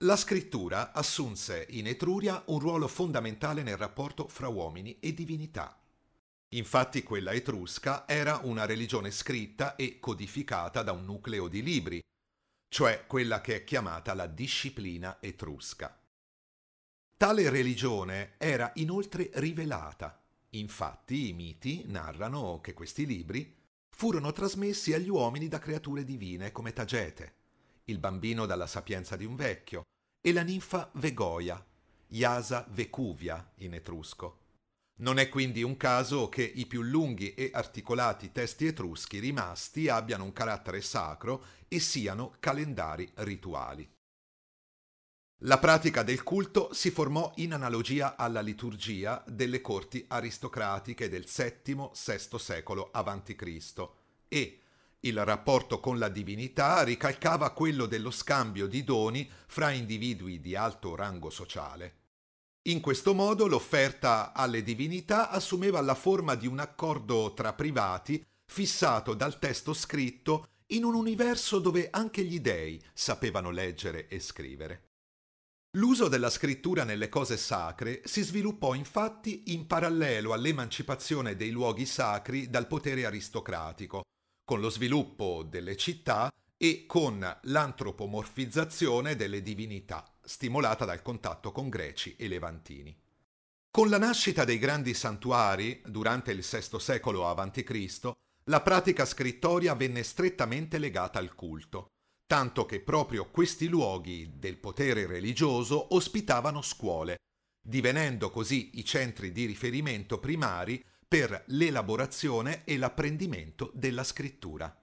La scrittura assunse in Etruria un ruolo fondamentale nel rapporto fra uomini e divinità. Infatti quella etrusca era una religione scritta e codificata da un nucleo di libri, cioè quella che è chiamata la disciplina etrusca. Tale religione era inoltre rivelata. Infatti i miti narrano che questi libri furono trasmessi agli uomini da creature divine come Tagete, il bambino dalla sapienza di un vecchio, e la ninfa Vegoia, Iasa Vecuvia in etrusco. Non è quindi un caso che i più lunghi e articolati testi etruschi rimasti abbiano un carattere sacro e siano calendari rituali. La pratica del culto si formò in analogia alla liturgia delle corti aristocratiche del VII-VI secolo a.C. e, il rapporto con la divinità ricalcava quello dello scambio di doni fra individui di alto rango sociale. In questo modo l'offerta alle divinità assumeva la forma di un accordo tra privati fissato dal testo scritto in un universo dove anche gli dei sapevano leggere e scrivere. L'uso della scrittura nelle cose sacre si sviluppò infatti in parallelo all'emancipazione dei luoghi sacri dal potere aristocratico, con lo sviluppo delle città e con l'antropomorfizzazione delle divinità, stimolata dal contatto con greci e levantini. Con la nascita dei grandi santuari, durante il VI secolo a.C., la pratica scrittoria venne strettamente legata al culto, tanto che proprio questi luoghi del potere religioso ospitavano scuole, divenendo così i centri di riferimento primari per l'elaborazione e l'apprendimento della scrittura.